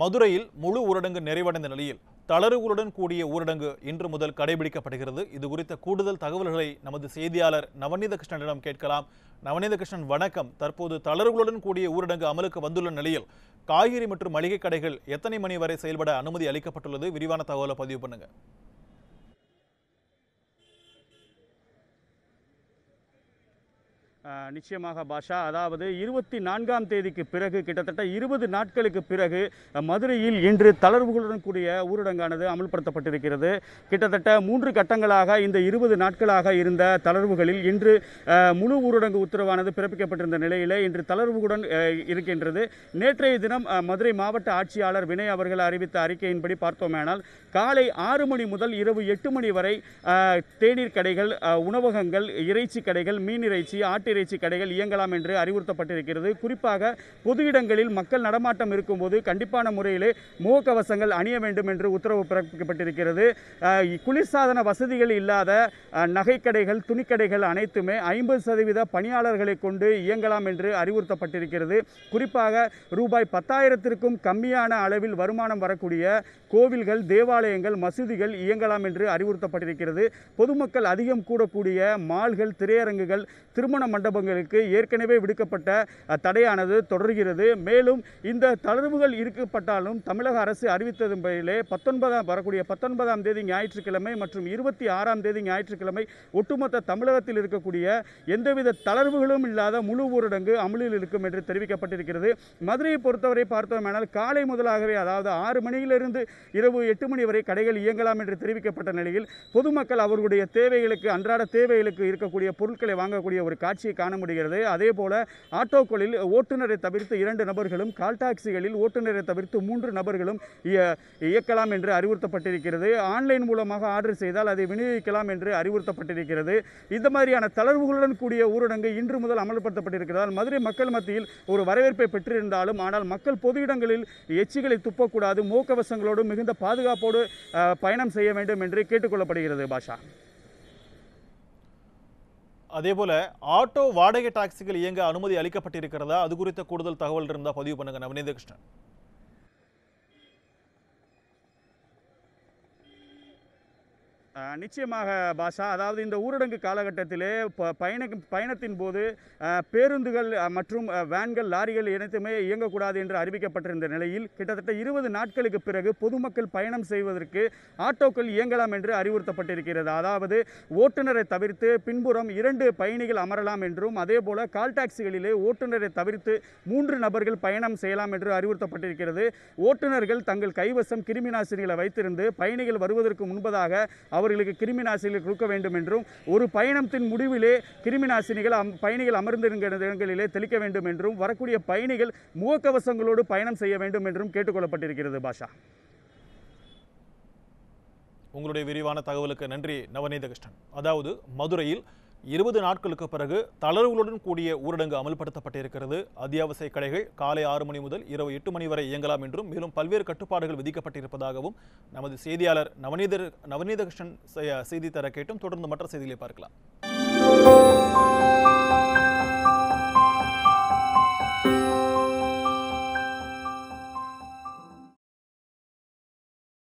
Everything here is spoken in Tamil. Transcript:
மதுரையில் முழு ஊரடங்கு நிறைவடைந்த நிலையில் தளர்வுகளுடன் கூடிய ஊரடங்கு இன்று முதல் கடைபிடிக்கப்படுகிறது இது குறித்த கூடுதல் தகவல்களை நமது செய்தியாளர் நவநீத கிருஷ்ணனிடம் கேட்கலாம் நவநீத கிருஷ்ணன் வணக்கம் தற்போது தளர்வுகளுடன் கூடிய ஊரடங்கு அமலுக்கு வந்துள்ள நிலையில் காய்கறி மற்றும் மளிகை கடைகள் எத்தனை மணி வரை செயல்பட அனுமதி அளிக்கப்பட்டுள்ளது விரிவான தகவலை பதிவு பண்ணுங்கள் நிச்சயமாக பாஷா அதாவது இருபத்தி நான்காம் தேதிக்கு பிறகு கிட்டத்தட்ட இருபது நாட்களுக்கு பிறகு மதுரையில் இன்று தளர்வுகளுடன் கூடிய ஊரடங்கானது அமல்படுத்தப்பட்டிருக்கிறது கிட்டத்தட்ட மூன்று கட்டங்களாக இந்த இருபது நாட்களாக இருந்த தளர்வுகளில் இன்று முழு ஊரடங்கு உத்தரவானது பிறப்பிக்கப்பட்டிருந்த நிலையில் இன்று தளர்வுகளுடன் இருக்கின்றது நேற்றைய தினம் மதுரை மாவட்ட ஆட்சியாளர் வினய் அவர்கள் அறிவித்த அறிக்கையின்படி பார்த்தோமேனால் காலை ஆறு மணி முதல் இரவு எட்டு மணி வரை தேநீர் கடைகள் உணவகங்கள் இறைச்சி கடைகள் மீன் இறைச்சி ஆட்டு இறைச்சி கடைகள் இயங்கலாம் என்று அறிவுறுத்தப்பட்டிருக்கிறது குறிப்பாக பொது இடங்களில் மக்கள் நடமாட்டம் இருக்கும்போது கண்டிப்பான முறையிலே முகக்கவசங்கள் அணிய வேண்டும் என்று உத்தரவு பிறப்பிக்கப்பட்டிருக்கிறது குளிர்சாதன வசதிகள் இல்லாத நகைக்கடைகள் துணிக்கடைகள் அனைத்துமே ஐம்பது சதவீத பணியாளர்களை கொண்டு இயங்கலாம் என்று அறிவுறுத்தப்பட்டிருக்கிறது குறிப்பாக ரூபாய் பத்தாயிரத்திற்கும் கம்மியான அளவில் வருமானம் வரக்கூடிய கோவில்கள் தேவாலயங்கள் மசூதிகள் இயங்கலாம் என்று அறிவுறுத்தப்பட்டிருக்கிறது பொதுமக்கள் அதிகம் கூடக்கூடிய மால்கள் திரையரங்குகள் திருமண மண்டபங்கள் மண்டபங்களுக்கு ஏற்கனவே விடுக்கப்பட்ட தடையானது தொடர்கிறது மேலும் இந்த தளர்வுகள் இருக்கப்பட்டாலும் தமிழக அரசு அறிவித்தது முறையிலே பத்தொன்பதாம் வரக்கூடிய பத்தொன்பதாம் தேதி ஞாயிற்றுக்கிழமை மற்றும் இருபத்தி ஆறாம் தேதி ஞாயிற்றுக்கிழமை ஒட்டுமொத்த தமிழகத்தில் இருக்கக்கூடிய எந்தவித தளர்வுகளும் இல்லாத முழு ஊரடங்கு அமலில் இருக்கும் என்று தெரிவிக்கப்பட்டிருக்கிறது மதுரையை பொறுத்தவரை பார்த்தோமானால் காலை முதலாகவே அதாவது ஆறு மணியிலிருந்து இரவு எட்டு மணி வரை கடைகள் இயங்கலாம் என்று தெரிவிக்கப்பட்ட நிலையில் பொதுமக்கள் அவர்களுடைய தேவைகளுக்கு அன்றாட தேவைகளுக்கு இருக்கக்கூடிய பொருட்களை வாங்கக்கூடிய ஒரு காட்சி காட்சியை காண முடிகிறது அதே போல ஆட்டோக்களில் ஓட்டுநரை தவிர்த்து இரண்டு நபர்களும் கால் டாக்ஸிகளில் ஓட்டுநரை தவிர்த்து மூன்று நபர்களும் இயக்கலாம் என்று அறிவுறுத்தப்பட்டிருக்கிறது ஆன்லைன் மூலமாக ஆர்டர் செய்தால் அதை விநியோகிக்கலாம் என்று அறிவுறுத்தப்பட்டிருக்கிறது இந்த மாதிரியான தளர்வுகளுடன் கூடிய ஊரடங்கு இன்று முதல் அமல்படுத்தப்பட்டிருக்கிறதால் மதுரை மக்கள் மத்தியில் ஒரு வரவேற்பை பெற்றிருந்தாலும் ஆனால் மக்கள் பொது இடங்களில் எச்சிகளை துப்பக்கூடாது முகக்கவசங்களோடு மிகுந்த பாதுகாப்போடு பயணம் செய்ய வேண்டும் என்று கேட்டுக்கொள்ளப்படுகிறது பாஷா அதே போல ஆட்டோ வாடகை டாக்ஸிகள் இயங்க அனுமதி அளிக்கப்பட்டிருக்கிறதா அது குறித்த கூடுதல் தகவல் இருந்தால் பதிவு பண்ணுங்க நவநீத கிருஷ்ணன் நிச்சயமாக பாஷா அதாவது இந்த ஊரடங்கு காலகட்டத்திலே பயண பயணத்தின் போது பேருந்துகள் மற்றும் வேன்கள் லாரிகள் இணைத்துமே இயங்கக்கூடாது என்று அறிவிக்கப்பட்டிருந்த நிலையில் கிட்டத்தட்ட இருபது நாட்களுக்கு பிறகு பொதுமக்கள் பயணம் செய்வதற்கு ஆட்டோக்கள் இயங்கலாம் என்று அறிவுறுத்தப்பட்டிருக்கிறது அதாவது ஓட்டுநரை தவிர்த்து பின்புறம் இரண்டு பயணிகள் அமரலாம் என்றும் அதே போல கால் டாக்ஸிகளிலே ஓட்டுநரை தவிர்த்து மூன்று நபர்கள் பயணம் செய்யலாம் என்று அறிவுறுத்தப்பட்டிருக்கிறது ஓட்டுநர்கள் தங்கள் கைவசம் நாசினிகளை வைத்திருந்து பயணிகள் வருவதற்கு முன்பதாக அவர் அவர்களுக்கு கிருமி நாசினிகள் கொடுக்க வேண்டும் என்றும் ஒரு பயணத்தின் முடிவிலே கிருமி நாசினிகள் அம் பயணிகள் அமர்ந்திருக்கிற இடங்களிலே தெளிக்க வேண்டும் என்றும் வரக்கூடிய பயணிகள் முகக்கவசங்களோடு பயணம் செய்ய வேண்டும் என்றும் கேட்டுக்கொள்ளப்பட்டிருக்கிறது பாஷா உங்களுடைய விரிவான தகவலுக்கு நன்றி நவநீத கிருஷ்ணன் அதாவது மதுரையில் இருபது நாட்களுக்கு பிறகு தளர்வுகளுடன் கூடிய ஊரடங்கு அமல்படுத்தப்பட்டிருக்கிறது அத்தியாவசிய கடைகள் காலை ஆறு மணி முதல் இரவு எட்டு மணி வரை இயங்கலாம் என்றும் மேலும் பல்வேறு கட்டுப்பாடுகள் விதிக்கப்பட்டிருப்பதாகவும் நமது செய்தியாளர் நவநீதர் நவநீதகிருஷ்ணன் செய்தி தர கேட்டும் தொடர்ந்து மற்ற செய்திகளை பார்க்கலாம்